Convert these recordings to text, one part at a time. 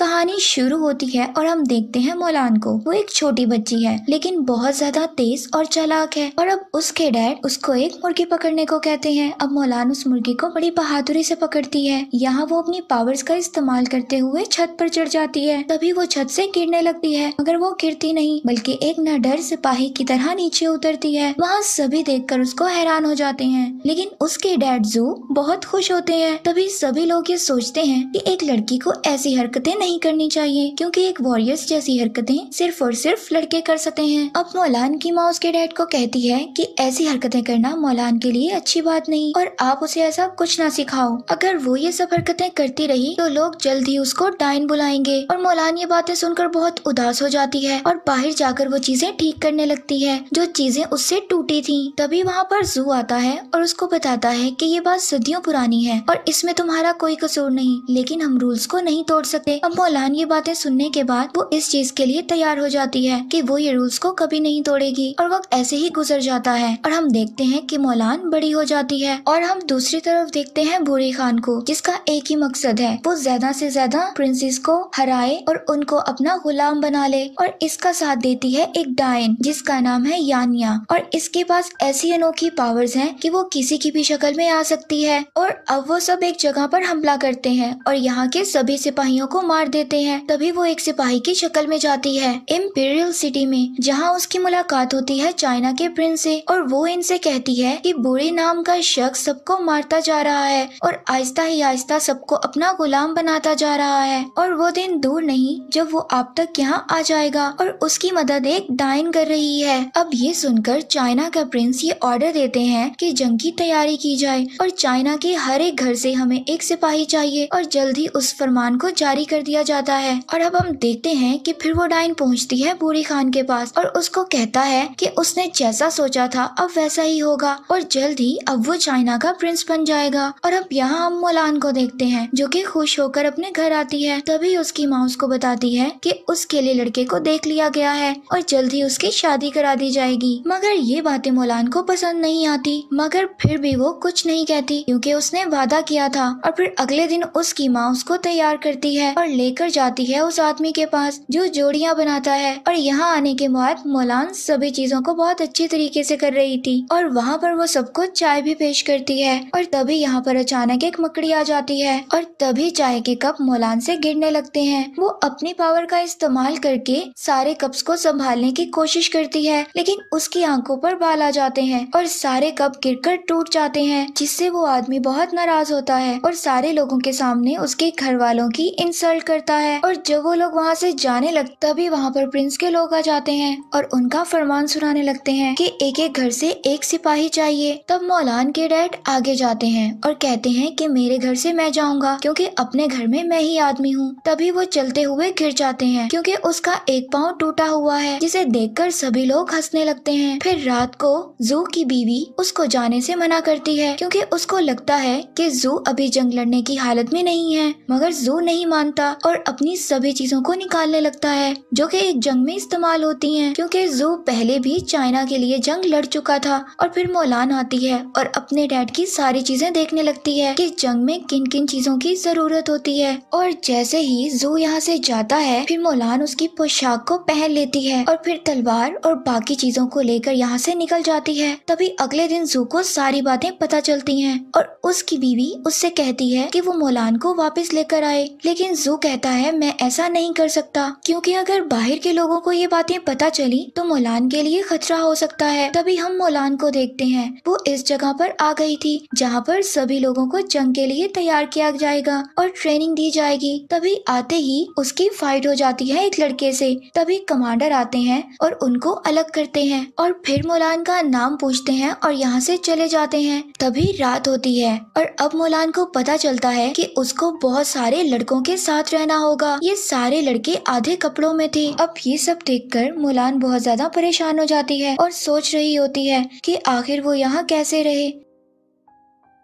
कहानी शुरू होती है और हम देखते हैं मौलान को वो एक छोटी बच्ची है लेकिन बहुत ज्यादा तेज और चालाक है और अब उसके डैड उसको एक मुर्गी पकड़ने को कहते हैं अब मौलान उस मुर्गी को बड़ी बहादुरी से पकड़ती है यहाँ वो अपनी पावर्स का इस्तेमाल करते हुए छत पर चढ़ जाती है तभी वो छत से गिरने लगती है मगर वो गिरती नहीं बल्कि एक न डर सिपाही की तरह नीचे उतरती है वहाँ सभी कर उसको हैरान हो जाते हैं लेकिन उसके डैड जू बहुत खुश होते हैं तभी सभी लोग ये सोचते हैं कि एक लड़की को ऐसी हरकतें नहीं नहीं करनी चाहिए क्योंकि एक वॉरियर्स जैसी हरकतें सिर्फ और सिर्फ लड़के कर सकते हैं अब मौलान की माँ उसके डैड को कहती है कि ऐसी हरकतें करना मौलान के लिए अच्छी बात नहीं और आप उसे ऐसा कुछ ना सिखाओ अगर वो ये सब हरकतें करती रही तो लोग जल्द ही उसको डाइन बुलाएंगे और मौलान ये बातें सुनकर बहुत उदास हो जाती है और बाहर जाकर वो चीजें ठीक करने लगती है जो चीजें उससे टूटी थी तभी वहाँ पर जू आता है और उसको बताता है की ये बात सदियों पुरानी है और इसमें तुम्हारा कोई कसूर नहीं लेकिन हम रूल्स को नहीं तोड़ सकते अब मौलान ये बातें सुनने के बाद वो इस चीज के लिए तैयार हो जाती है कि वो ये रूल्स को कभी नहीं तोड़ेगी और वक्त ऐसे ही गुजर जाता है और हम देखते हैं कि मौलान बड़ी हो जाती है और हम दूसरी तरफ देखते हैं भूरी खान को जिसका एक ही मकसद है वो ज्यादा से ज्यादा प्रिंसेस को हराए और उनको अपना गुलाम बना ले और इसका साथ देती है एक डायन जिसका नाम है यानिया और इसके पास ऐसी अनोखी पावर्स है कि वो किसी की भी शक्ल में आ सकती है और अब वो सब एक जगह पर हमला करते हैं और यहाँ के सभी सिपाहियों को मार देते हैं तभी वो एक सिपाही की शक्ल में जाती है इम्पीरियल सिटी में जहाँ उसकी मुलाकात होती है चाइना के प्रिंस से और वो इनसे कहती है कि बुरे नाम का शख्स सबको मारता जा रहा है और आहिस्ता ही आहिस्ता सबको अपना गुलाम बनाता जा रहा है और वो दिन दूर नहीं जब वो आप तक यहाँ आ जाएगा और उसकी मदद एक डाइन कर रही है अब ये सुनकर चाइना का प्रिंस ये ऑर्डर देते हैं कि जंग की तैयारी की जाए और चाइना के हर एक घर से हमें एक सिपाही चाहिए और जल्द ही उस फरमान को जारी कर दिया किया जाता है और अब हम देखते हैं कि फिर वो डाइन पहुंचती है बूढ़ी खान के पास और उसको कहता है कि उसने जैसा सोचा था अब वैसा ही होगा और जल्द ही अब वो चाइना का प्रिंस बन जाएगा और अब यहाँ हम मोलान को देखते हैं जो कि खुश होकर अपने घर आती है तभी उसकी माँ उसको बताती है कि उसके लिए लड़के को देख लिया गया है और जल्द ही उसकी शादी करा दी जाएगी मगर ये बातें मोलान को पसंद नहीं आती मगर फिर भी वो कुछ नहीं कहती क्योंकि उसने वादा किया था और फिर अगले दिन उसकी माँ उसको तैयार करती है और ले लेकर जाती है उस आदमी के पास जो जोड़ियाँ बनाता है और यहाँ आने के बाद मोलान सभी चीजों को बहुत अच्छे तरीके से कर रही थी और वहाँ पर वो सबको चाय भी पेश करती है और तभी यहाँ पर अचानक एक मकड़ी आ जाती है और तभी चाय के कप मोलान से गिरने लगते हैं वो अपनी पावर का इस्तेमाल करके सारे कप्स को संभालने की कोशिश करती है लेकिन उसकी आंखों पर बाल आ जाते हैं और सारे कप गिरकर टूट जाते हैं जिससे वो आदमी बहुत नाराज होता है और सारे लोगों के सामने उसके घर वालों की इंसल्ट कर करता है और जब वो लोग वहाँ से जाने लगते तभी वहाँ पर प्रिंस के लोग आ जाते हैं और उनका फरमान सुनाने लगते हैं कि एक एक घर से एक सिपाही चाहिए तब मौलान के डैड आगे जाते हैं और कहते हैं कि मेरे घर से मैं जाऊँगा क्योंकि अपने घर में मैं ही आदमी हूँ तभी वो चलते हुए गिर जाते हैं क्योंकि उसका एक पाँव टूटा हुआ है जिसे कर सभी लोग हंसने लगते हैं फिर रात को जू की बीवी उसको जाने से मना करती है क्योंकि उसको लगता है कि जू अभी जंग लड़ने की हालत में नहीं है मगर जू नहीं मानता और और अपनी सभी चीजों को निकालने लगता है जो कि एक जंग में इस्तेमाल होती हैं क्योंकि जू पहले भी चाइना के लिए जंग लड़ चुका था और फिर मौलान आती है और अपने डैड की सारी चीजें देखने लगती है कि जंग में किन किन चीजों की जरूरत होती है और जैसे ही जू यहाँ से जाता है फिर मौलान उसकी पोशाक को पहन लेती है और फिर तलवार और बाकी चीजों को लेकर यहाँ से निकल जाती है तभी अगले दिन जू को सारी बातें पता चलती है और उसकी बीवी उससे कहती है की वो मौलान को वापिस लेकर आए लेकिन जू कह कहता है मैं ऐसा नहीं कर सकता क्योंकि अगर बाहर के लोगों को ये बातें पता चली तो मोलान के लिए खतरा हो सकता है तभी हम मोलान को देखते हैं वो इस जगह पर आ गई थी जहाँ पर सभी लोगों को जंग के लिए तैयार किया जाएगा और ट्रेनिंग दी जाएगी तभी आते ही उसकी फाइट हो जाती है एक लड़के से तभी कमांडर आते हैं और उनको अलग करते हैं और फिर मोलान का नाम पूछते हैं और यहाँ से चले जाते हैं तभी रात होती है और अब मोलान को पता चलता है कि उसको बहुत सारे लड़कों के साथ पहना होगा ये सारे लड़के आधे कपड़ों में थे अब ये सब देखकर मुलान बहुत ज्यादा परेशान हो जाती है और सोच रही होती है कि आखिर वो यहाँ कैसे रहे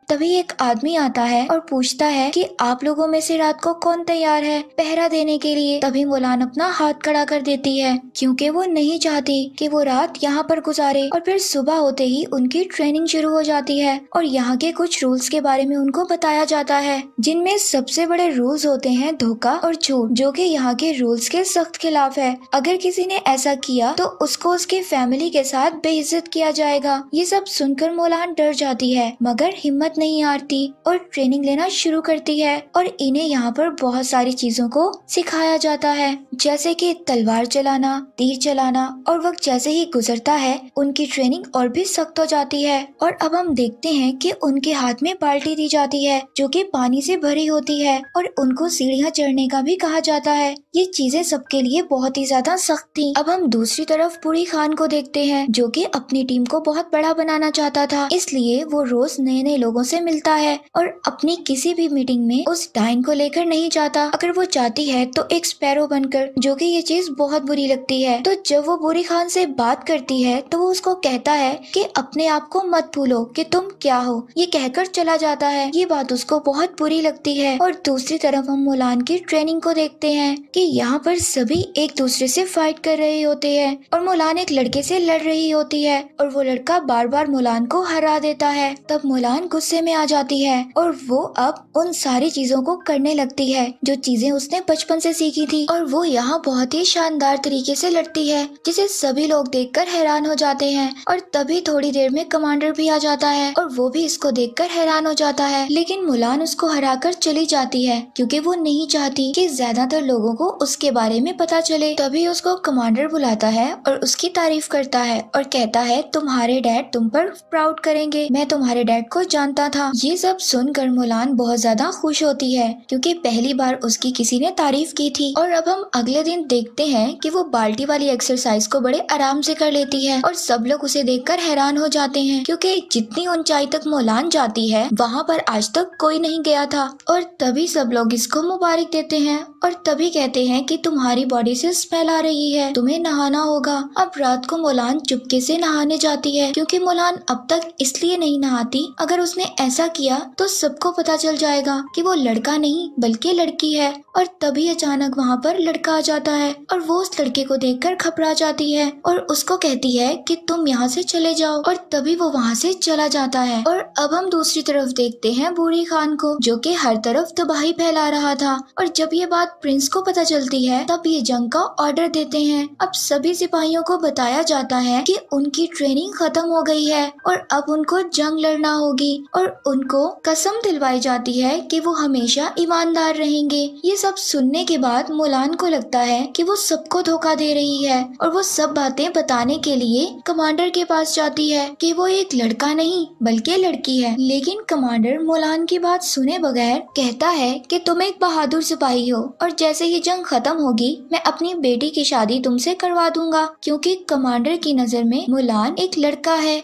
तभी एक आदमी आता है और पूछता है कि आप लोगों में से रात को कौन तैयार है पहरा देने के लिए तभी मुलान अपना हाथ खड़ा कर देती है क्योंकि वो नहीं चाहती कि वो रात यहाँ पर गुजारे और फिर सुबह होते ही उनकी ट्रेनिंग शुरू हो जाती है और यहाँ के कुछ रूल्स के बारे में उनको बताया जाता है जिनमें सबसे बड़े रूल्स होते हैं धोखा और झूठ जो की यहाँ के रूल्स के सख्त खिलाफ है अगर किसी ने ऐसा किया तो उसको उसके फैमिली के साथ बेइज्जत किया जाएगा ये सब सुनकर मोलान डर जाती है मगर हिम्मत नहीं आती और ट्रेनिंग लेना शुरू करती है और इन्हें यहाँ पर बहुत सारी चीजों को सिखाया जाता है जैसे कि तलवार चलाना तीर चलाना और वक्त जैसे ही गुजरता है उनकी ट्रेनिंग और भी सख्त हो जाती है और अब हम देखते हैं कि उनके हाथ में बाल्टी दी जाती है जो कि पानी से भरी होती है और उनको सीढ़ियाँ चढ़ने का भी कहा जाता है ये चीजें सबके लिए बहुत ही ज्यादा सख्त थी अब हम दूसरी तरफ पूरी खान को देखते हैं जो कि अपनी टीम को बहुत बड़ा बनाना चाहता था इसलिए वो रोज नए नए लोगों से मिलता है और अपनी किसी भी मीटिंग में उस डाइन को लेकर नहीं जाता अगर वो चाहती है तो एक स्पैरो बनकर जो की ये चीज बहुत बुरी लगती है तो जब वो बुरी खान से बात करती है तो वो उसको कहता है की अपने आप को मत भूलो की तुम क्या हो ये कहकर चला जाता है ये बात उसको बहुत बुरी लगती है और दूसरी तरफ हम मुलान की ट्रेनिंग को देखते हैं कि यहाँ पर सभी एक दूसरे से फाइट कर रहे होते हैं और मुलान एक लड़के से लड़ रही होती है और वो लड़का बार बार मुलान को हरा देता है तब मुलान गुस्से में आ जाती है और वो अब उन सारी चीजों को करने लगती है जो चीजें उसने बचपन से सीखी थी और वो यहाँ बहुत ही शानदार तरीके से लड़ती है जिसे सभी लोग कर हैरान हो जाते हैं और तभी थोड़ी देर में कमांडर भी आ जाता है और वो भी इसको कर हैरान हो जाता है लेकिन मुलान उसको कर चली जाती है क्योंकि वो नहीं चाहती कि ज्यादातर लोगों को उसके बारे में पता चले तभी उसको कमांडर बुलाता है और उसकी तारीफ करता है और कहता है तुम्हारे डैड तुम पर प्राउड करेंगे मैं तुम्हारे डैड को जानता था ये सब सुनकर मुलान बहुत ज्यादा खुश होती है क्योंकि पहली बार उसकी किसी ने तारीफ की थी और अब हम अगले दिन देखते हैं कि वो बाल्टी वाली एक्सरसाइज को बड़े आराम से कर लेती है और सब लोग उसे देखकर हैरान हो जाते हैं क्योंकि जितनी ऊंचाई तक मोलान जाती है वहाँ पर आज तक कोई नहीं गया था और तभी सब लोग इसको मुबारक देते हैं और तभी कहते हैं कि तुम्हारी बॉडी से स्मेल आ रही है तुम्हें नहाना होगा अब रात को मोलान चुपके से नहाने जाती है क्योंकि मोलान अब तक इसलिए नहीं नहाती अगर उसने ऐसा किया तो सबको पता चल जाएगा कि वो लड़का नहीं बल्कि लड़की है और तभी अचानक वहाँ पर लड़का आ जाता है और वो उस लड़के को कर घबरा जाती है और उसको कहती है कि तुम यहाँ से चले जाओ और तभी वो वहाँ से चला जाता है और अब हम दूसरी तरफ देखते हैं बूढ़ी खान को जो कि हर तरफ तबाही फैला रहा था और जब ये बात प्रिंस को पता चलती है तब ये जंग का ऑर्डर देते हैं अब सभी सिपाहियों को बताया जाता है कि उनकी ट्रेनिंग खत्म हो गई है और अब उनको जंग लड़ना होगी और उनको कसम दिलवाई जाती है कि वो हमेशा ईमानदार रहेंगे ये सब सुनने के बाद मुलान को लगता है कि वो सबको धोखा दे रही है और वो सब बातें बताने के लिए कमांडर के पास जाती है कि वो एक लड़का नहीं बल्कि लड़की है लेकिन कमांडर मुलान की बात सुने बगैर कहता है कि तुम एक बहादुर सिपाही हो और जैसे ही जंग जंग खत्म होगी मैं अपनी बेटी की शादी तुमसे करवा दूंगा क्योंकि कमांडर की नज़र में मुलान एक लड़का है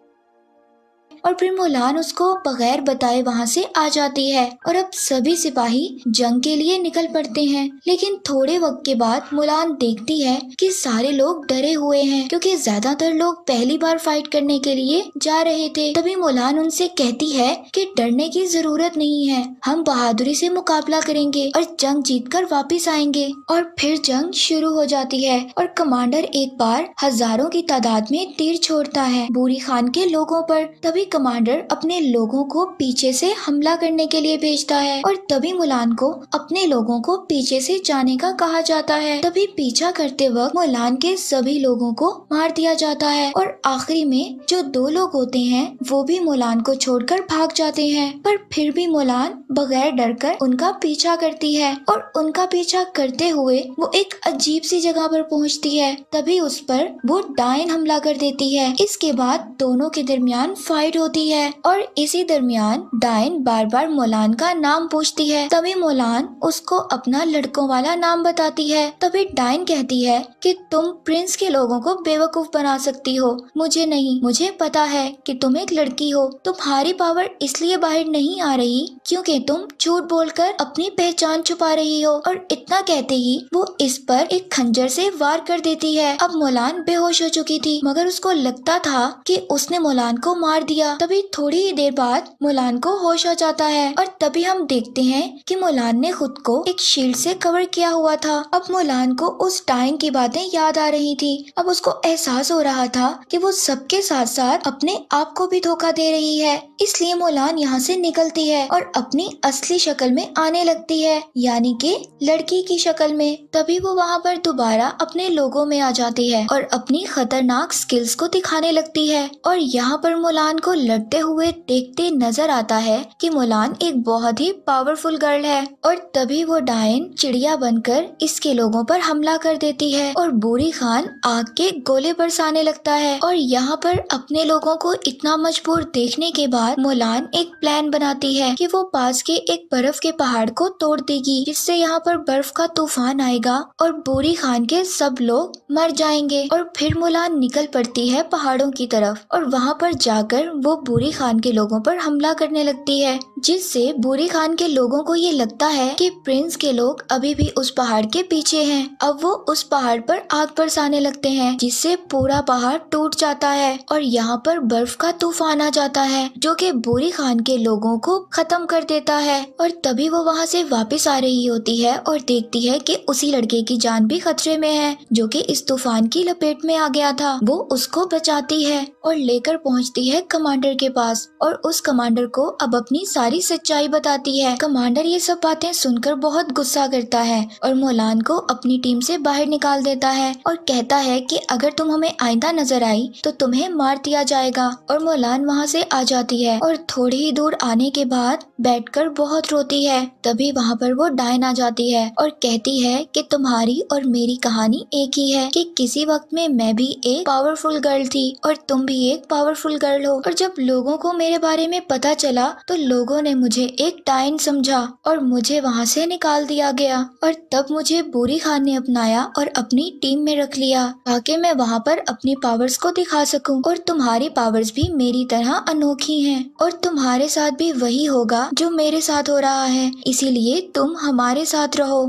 और फिर मुलान उसको बगैर बताए वहाँ से आ जाती है और अब सभी सिपाही जंग के लिए निकल पड़ते हैं लेकिन थोड़े वक्त के बाद मुलान देखती है कि सारे लोग डरे हुए हैं क्योंकि ज्यादातर लोग पहली बार फाइट करने के लिए जा रहे थे तभी मुलान उनसे कहती है की डरने की जरूरत नहीं है हम बहादुरी से मुकाबला करेंगे और जंग जीत कर वापिस आएंगे और फिर जंग शुरू हो जाती है और कमांडर एक बार हजारों की तादाद में तीर छोड़ता है बूरी खान के लोगों पर तभी कमांडर अपने लोगों को पीछे से हमला करने के लिए भेजता है और तभी मुलान को अपने लोगों को पीछे से जाने का कहा जाता है तभी पीछा करते वक्त मुलान के सभी लोगों को मार दिया जाता है और आखिरी में जो दो लोग होते हैं वो भी मुलान को छोड़कर भाग जाते हैं पर फिर भी मुलान बगैर डर कर उनका पीछा करती है और उनका पीछा करते हुए वो एक अजीब सी जगह पर पहुँचती है तभी उस पर वो डायन हमला कर देती है इसके बाद दोनों के दरमियान फाइट होती है और इसी दरमियान डायन बार बार मोलान का नाम पूछती है तभी मोलान उसको अपना लड़कों वाला नाम बताती है तभी डायन कहती है कि तुम प्रिंस के लोगों को बेवकूफ बना सकती हो मुझे नहीं मुझे पता है कि तुम एक लड़की हो तुम्हारी पावर इसलिए बाहर नहीं आ रही क्योंकि तुम झूठ बोलकर अपनी पहचान छुपा रही हो और इतना कहते ही वो इस पर एक खंजर से वार कर देती है अब मोलान बेहोश हो चुकी थी मगर उसको लगता था कि उसने मोलान को मार दिया जाता तभी थोड़ी ही देर बाद मुलान को होश आ जाता है और तभी हम देखते हैं कि मुलान ने खुद को एक शील्ड से कवर किया हुआ था अब मुलान को उस टाइम की बातें याद आ रही थी अब उसको एहसास हो रहा था कि वो सबके साथ साथ अपने आप को भी धोखा दे रही है इसलिए मुलान यहाँ से निकलती है और अपनी असली शक्ल में आने लगती है यानी कि लड़की की शक्ल में तभी वो वहाँ पर दोबारा अपने लोगों में आ जाती है और अपनी खतरनाक स्किल्स को दिखाने लगती है और यहाँ पर मुलान को लड़ते हुए देखते नजर आता है कि मुलान एक बहुत ही पावरफुल गर्ल है और तभी वो डायन चिड़िया बनकर इसके लोगों पर हमला कर देती है और बूरी खान आग के गोले बरसाने लगता है और यहाँ पर अपने लोगों को इतना मजबूर देखने के बाद मुलान एक प्लान बनाती है की वो पास के एक बर्फ के पहाड़ को तोड़ देगी जिससे यहाँ पर बर्फ का तूफान आएगा और बूरी खान के सब लोग मर जाएंगे और फिर मुलान निकल पड़ती है पहाड़ों की तरफ और वहाँ पर जाकर वो बूरी खान के लोगों पर हमला करने लगती है जिससे बूरी खान के लोगों को ये लगता है कि प्रिंस के लोग अभी भी उस पहाड़ के पीछे हैं अब वो उस पहाड़ पर आग बरसाने लगते हैं जिससे पूरा पहाड़ टूट जाता है और यहाँ पर बर्फ का तूफान आ जाता है जो कि बूरी खान के लोगों को खत्म कर देता है और तभी वो वहाँ से वापस आ रही होती है और देखती है की उसी लड़के की जान भी खतरे में है जो की इस तूफान की लपेट में आ गया था वो उसको बचाती है और लेकर पहुँचती है कमांडर के पास और उस कमांडर को अब अपनी सारी सारी सच्चाई बताती है कमांडर ये सब बातें सुनकर बहुत गुस्सा करता है और मोलान को अपनी टीम से बाहर निकाल देता है और कहता है कि अगर तुम हमें आईंदा नजर आई तो तुम्हें मार दिया जाएगा और मोलान वहाँ से आ जाती है और थोड़ी ही दूर आने के बाद बैठकर बहुत रोती है तभी वहाँ पर वो डायन आ जाती है और कहती है कि तुम्हारी और मेरी कहानी एक ही है कि किसी वक्त में मैं भी एक पावरफुल गर्ल थी और तुम भी एक पावरफुल गर्ल हो और जब लोगों को मेरे बारे में पता चला तो लोगों ने मुझे एक डायन समझा और मुझे वहाँ से निकाल दिया गया और तब मुझे बुरी खान ने अपनाया और अपनी टीम में रख लिया ताकि मैं वहाँ पर अपनी पावर्स को दिखा सकूँ और तुम्हारी पावर्स भी मेरी तरह अनोखी है और तुम्हारे साथ भी वही होगा जो मेरे साथ हो रहा है इसीलिए तुम हमारे साथ रहो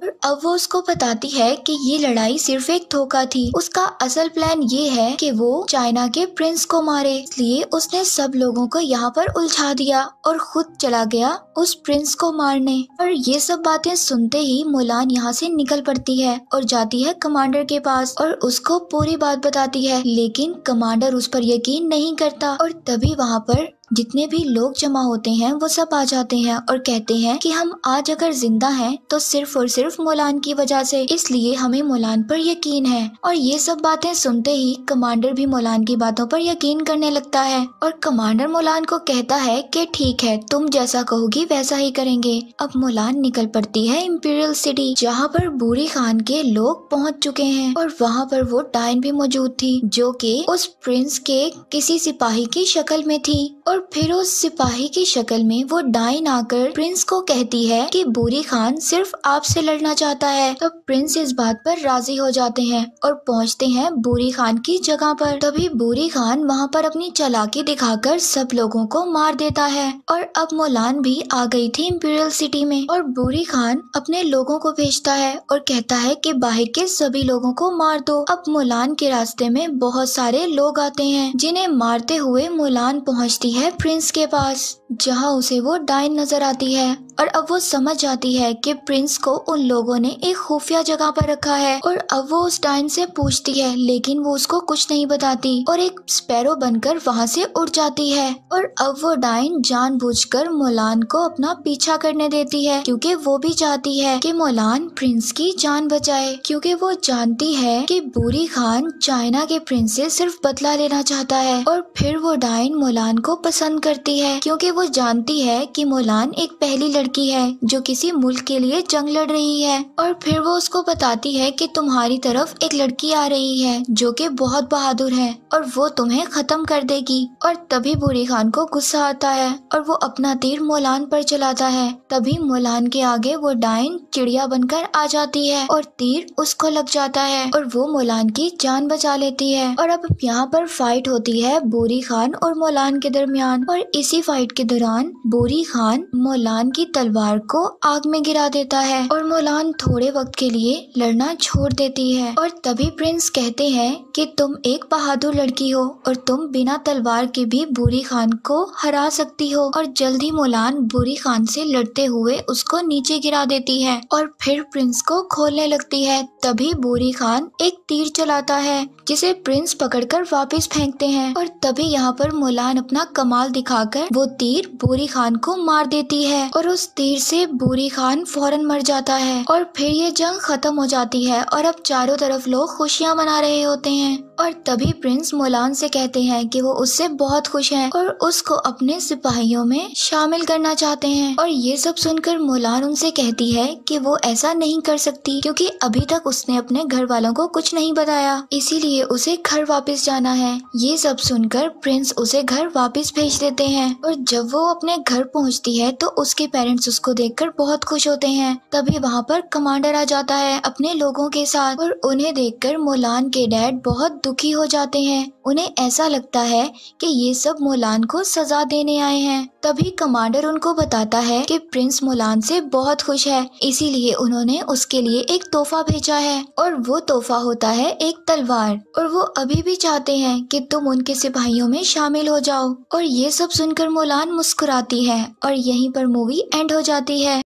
पर अब वो उसको बताती है कि ये लड़ाई सिर्फ एक धोखा थी उसका असल प्लान ये है कि वो चाइना के प्रिंस को मारे इसलिए उसने सब लोगों को यहाँ पर उलझा दिया और खुद चला गया उस प्रिंस को मारने और ये सब बातें सुनते ही मुलान यहाँ से निकल पड़ती है और जाती है कमांडर के पास और उसको पूरी बात बताती है लेकिन कमांडर उस पर यकीन नहीं करता और तभी वहाँ पर जितने भी लोग जमा होते हैं वो सब आ जाते हैं और कहते हैं कि हम आज अगर जिंदा हैं तो सिर्फ और सिर्फ मोलान की वजह से इसलिए हमें मोलान पर यकीन है और ये सब बातें सुनते ही कमांडर भी मोलान की बातों पर यकीन करने लगता है और कमांडर मोलान को कहता है कि ठीक है तुम जैसा कहोगी वैसा ही करेंगे अब मोलान निकल पड़ती है इम्पीरियल सिटी जहाँ पर बूढ़ी खान के लोग पहुँच चुके हैं और वहाँ पर वो डायन भी मौजूद थी जो की उस प्रिंस के किसी सिपाही की शक्ल में थी और और फिर उस सिपाही की शक्ल में वो डाइन आकर प्रिंस को कहती है कि बूरी खान सिर्फ आपसे लड़ना चाहता है तो प्रिंस इस बात पर राजी हो जाते हैं और पहुंचते हैं बूरी खान की जगह पर तभी बूरी खान वहां पर अपनी चलाकी दिखाकर सब लोगों को मार देता है और अब मोलान भी आ गई थी इम्पीरियल सिटी में और बूरी खान अपने लोगों को भेजता है और कहता है की बाहर के सभी लोगों को मार दो अब मोलान के रास्ते में बहुत सारे लोग आते हैं जिन्हें मारते हुए मोलान पहुँचती है है प्रिंस के पास जहां उसे वो डाइन नजर आती है और अब वो समझ जाती है कि प्रिंस को उन लोगों ने एक खुफिया जगह पर रखा है और अब वो उस टाइम से पूछती है लेकिन वो उसको कुछ नहीं बताती और एक स्पैरो बनकर वहाँ से उड़ जाती है और अब वो डाइन जानबूझकर मोलान को अपना पीछा करने देती है क्योंकि वो भी चाहती है कि मोलान प्रिंस की जान बचाए क्योंकि वो जानती है कि बूरी खान चाइना के प्रिंस से सिर्फ बदला लेना चाहता है और फिर वो डाइन मोलान को पसंद करती है क्योंकि वो जानती है कि मोलान एक पहली लड़की लड़की है जो किसी मुल्क के लिए जंग लड़ रही है और फिर वो उसको बताती है कि तुम्हारी तरफ एक लड़की आ रही है जो कि बहुत बहादुर है और वो तुम्हें खत्म कर देगी और तभी बूढ़ी खान को गुस्सा आता है और वो अपना तीर मोलान पर चलाता है तभी मोलान के आगे वो डाइन चिड़िया बनकर आ जाती है और तीर उसको लग जाता है और वो मोलान की जान बचा लेती है और अब यहाँ पर फाइट होती है बूरी खान और मोलान के दरमियान और इसी फाइट के दौरान बूरी खान मोलान की तलवार को आग में गिरा देता है और मोलान थोड़े वक्त के लिए लड़ना छोड़ देती है और तभी प्रिंस कहते हैं कि तुम एक बहादुर लड़की हो और तुम बिना तलवार के भी बुरी खान को हरा सकती हो और जल्द ही मोलान बुरी खान से लड़ते हुए उसको नीचे गिरा देती है और फिर प्रिंस को खोलने लगती है तभी बुरी खान एक तीर चलाता है जिसे प्रिंस पकड़कर वापस फेंकते हैं और तभी यहाँ पर मोलान अपना कमाल दिखाकर वो तीर बुरी खान को मार देती है और उस तीर से बूरी खान फौरन मर जाता है और फिर ये जंग खत्म हो जाती है और अब चारों तरफ लोग खुशियाँ मना रहे होते हैं और तभी प्रिंस मोलान से कहते हैं कि वो उससे बहुत खुश हैं और उसको अपने सिपाहियों में शामिल करना चाहते हैं और ये सब सुनकर मोलान उनसे कहती है कि वो ऐसा नहीं कर सकती क्योंकि अभी तक उसने अपने घर वालों को कुछ नहीं बताया इसीलिए उसे घर वापस जाना है ये सब सुनकर प्रिंस उसे घर वापस भेज देते हैं और जब वो अपने घर पहुँचती है तो उसके पेरेंट्स उसको कर बहुत खुश होते हैं तभी वहाँ पर कमांडर आ जाता है अपने लोगों के साथ और उन्हें देखकर मोलान के डैड बहुत दुखी हो जाते हैं उन्हें ऐसा लगता है कि ये सब मोलान को सजा देने आए हैं तभी कमांडर उनको बताता है कि प्रिंस मोलान से बहुत खुश है इसीलिए उन्होंने उसके लिए एक तोहफा भेजा है और वो तोहफा होता है एक तलवार और वो अभी भी चाहते हैं कि तुम उनके सिपाहियों में शामिल हो जाओ और ये सब सुनकर मोलान मुस्कुराती है और यहीं पर मूवी एंड हो जाती है